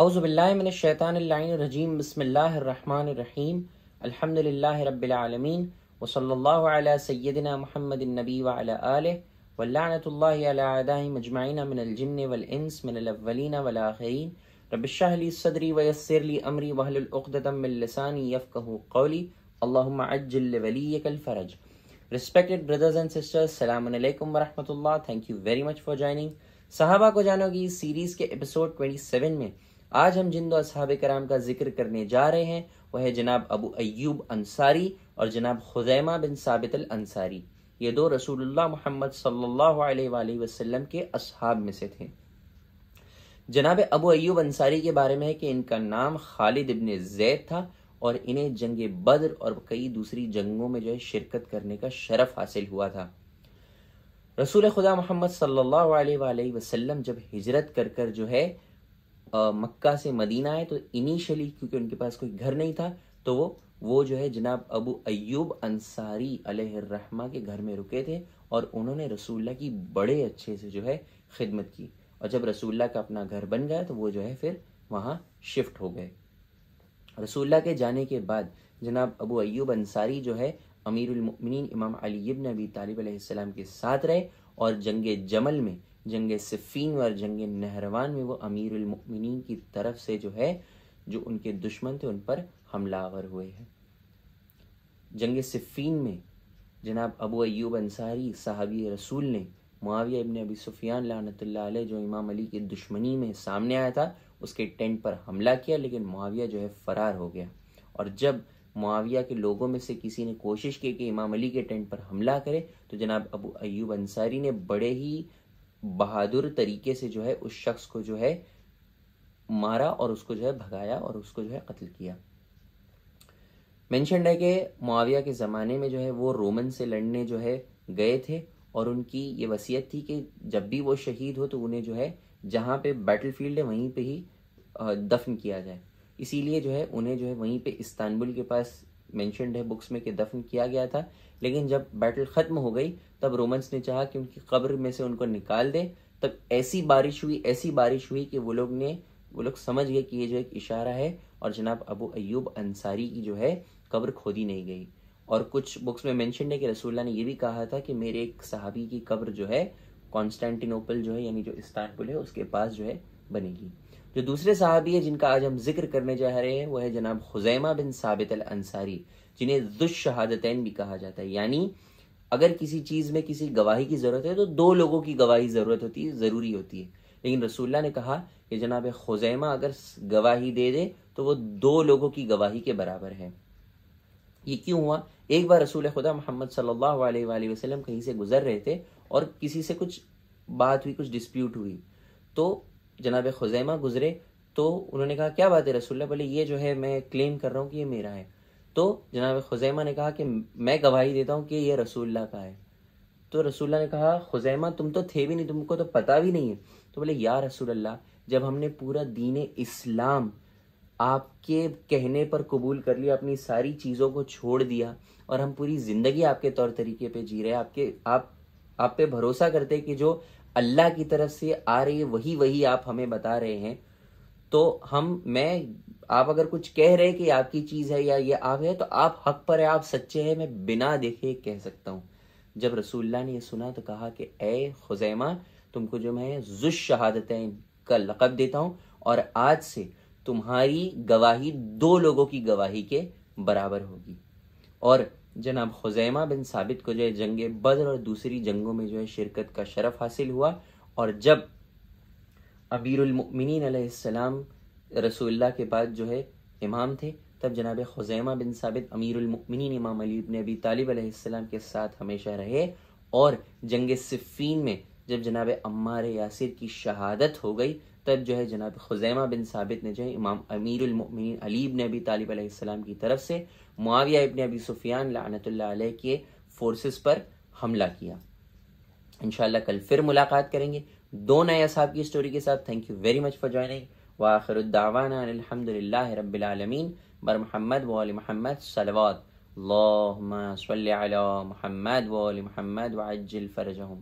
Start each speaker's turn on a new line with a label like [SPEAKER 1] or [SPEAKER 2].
[SPEAKER 1] अउज़बिल्लिमिनशैतानरजीम बसमीम अल्हम्दुलिल्लाह रब्बिलआलमीन व सल्लल्लाहु अला सय्यदिना मुहम्मदिन नबी सदरी व अमरी वहलुल उक़दतम क़ौली अल्लाहुम्मा रिस्पेक्टेड ब्रदर्स एंड सिस्टर्स सलाम thank you very much for joining सहाबा को जानो सीरीज़ के एपिसोड 27 में आज हम जिन दो असहाब कराम का जिक्र करने जा रहे हैं वह है जनाब अबू अयूब अंसारी और जनाब खुजैमा बिन साबित अल अंसारी ये दो रसूलुल्लाह मोहम्मद सल्लल्लाहु अलैहि वसल्लम के असहाब में से थे जनाब अबू अयूब अंसारी के बारे में है कि इनका नाम खालिद इबन जैद था और इन्हें जंग बद्र और कई दूसरी जंगों में जो है शिरकत करने का शरफ हासिल हुआ था रसूल खुदा मोहम्मद सल्लल्लाहु अलैहि वसल्लम जब हिजरत कर कर जो है मक्का से मदीना आए तो इनिशियली क्योंकि उनके पास कोई घर नहीं था तो वो वो जो है जनाब अबू अयूब अंसारी अलहमा के घर में रुके थे और उन्होंने रसूल्ला की बड़े अच्छे से जो है खिदमत की और जब रसूल्ला का अपना घर बन गया तो वो जो है फिर वहाँ शिफ्ट हो गए रसूल्ला के जाने के बाद जनाब अबू अयूब अंसारी जो है अमीरमिन इमाम अली इब्न अबी तालिब अलैहिस्सलाम के साथ रहे और जंग जमल में जंग सिफ़ीन और जंग नहरवान में वो अमीरमिन की तरफ से जो है जो उनके दुश्मन थे उन पर हमलावर हुए हैं जंग सिफ़ीन में जनाब अबू अयूब अंसारी साहबी रसूल ने मुआविया इबन अबी सुफियान लानतुल्ला जो इमाम अली की दुश्मनी में सामने आया था उसके टेंट पर हमला किया लेकिन मुआविया जो है फ़रार हो गया और जब मुआविया के लोगों में से किसी ने कोशिश की कि इमाम अली के टेंट पर हमला करे तो जनाब अबू अयूब अंसारी ने बड़े ही बहादुर तरीके से जो है उस शख्स को जो है मारा और उसको जो है भगाया और उसको जो है कत्ल किया मैंशनड है कि मुआविया के ज़माने में जो है वो रोमन से लड़ने जो है गए थे और उनकी ये वसीयत थी कि जब भी वो शहीद हो तो उन्हें जो है जहाँ पे बैटल फील्ड है वहीं पे ही दफन किया जाए इसीलिए जो है उन्हें जो है वहीं पे इस्तानबुल के पास मैंशनड है बुक्स में कि दफन किया गया था लेकिन जब बैटल ख़त्म हो गई तब रोमन्स ने चाहा कि उनकी कब्र में से उनको निकाल दें तब ऐसी बारिश हुई ऐसी बारिश हुई कि वो लोग ने वो लोग समझ गए कि ये जो एक इशारा है और जनाब अबू अयूब अंसारी की जो है कब्र खोदी नहीं गई और कुछ बुक्स में मैंशन है कि रसूल्ला ने यह भी कहा था कि मेरे एक सहाबी की कब्र जो है कॉन्स्टेंटिनोपल जो है यानी जो इस्तानबुल है उसके पास जो है बनेगी जो दूसरे साहबी है जिनका आज हम जिक्र करने जा रहे हैं वो है जनाब हुजैमा बिन साबित अल अंसारी जिन्हें दुशहादतैन भी कहा जाता है यानी अगर किसी चीज़ में किसी गवाही की ज़रूरत है तो दो लोगों की गवाही ज़रूरत होती है ज़रूरी होती है लेकिन रसूल्ला ने कहा कि जनाब खुजैमा अगर गवाही दे दे तो वो दो लोगों की गवाही के बराबर है ये क्यों हुआ एक बार रसूल खुदा मोहम्मद सल्लल्लाहु अलैहि वसल्लम कहीं से गुजर रहे थे और किसी से कुछ बात हुई कुछ डिस्प्यूट हुई तो जनाब खुजैमा गुजरे तो उन्होंने कहा क्या बात है रसुल्ला बोले ये जो है मैं क्लेम कर रहा हूँ कि ये मेरा है तो जनाब खुजैमा ने कहा कि मैं गवाही देता हूँ कि ये रसुल्ला का है तो रसुल्ला ने कहा खुजैमा तुम तो थे भी नहीं तुमको तो पता भी नहीं है तो बोले या रसूल जब हमने पूरा दीन इस्लाम आपके कहने पर कबूल कर लिया अपनी सारी चीज़ों को छोड़ दिया और हम पूरी ज़िंदगी आपके तौर तरीके पे जी रहे हैं आपके आप आप पे भरोसा करते कि जो अल्लाह की तरफ से आ रही वही वही आप हमें बता रहे हैं तो हम मैं आप अगर कुछ कह रहे हैं कि आपकी चीज़ है या ये आप है तो आप हक पर है आप सच्चे हैं मैं बिना देखे कह सकता हूं जब रसूल्ला ने यह सुना तो कहा कि ए खुजैमा तुमको जो मैं जुश शहादतें का लकब देता हूं और आज से तुम्हारी गवाही दो लोगों की गवाही के बराबर होगी और जनाब हुजैमा बिन साबित को जो है जंग बद्र और दूसरी जंगों में जो है शिरकत का शरफ हासिल हुआ और जब अबीरमिन रसोल्ला के बाद जो है इमाम थे तब जनाब हुजैमा बिन साबित अमीरमिन इमाम अली अबी तालिब के साथ हमेशा रहे और जंग सिफ़ीन में जब जनाब अम्मार यासिर की शहादत हो गई तब जो है जनाब खुजैमा बिन साबित ने जो है इमाम अमीरमिन अली इबन अबी तालिब अलैहिस्सलाम की तरफ से मुआविया इबन अबी सुफियान लानतुल्ला के फोर्सेस पर हमला किया इन कल फिर मुलाकात करेंगे दो नए असाब की स्टोरी के साथ thank you very much for joining वाखिरदावाना अलहमदिल्ला रबालमीन बर महमद वाल महमद सलवात महमद वाल महमद वाजल फ़रजहम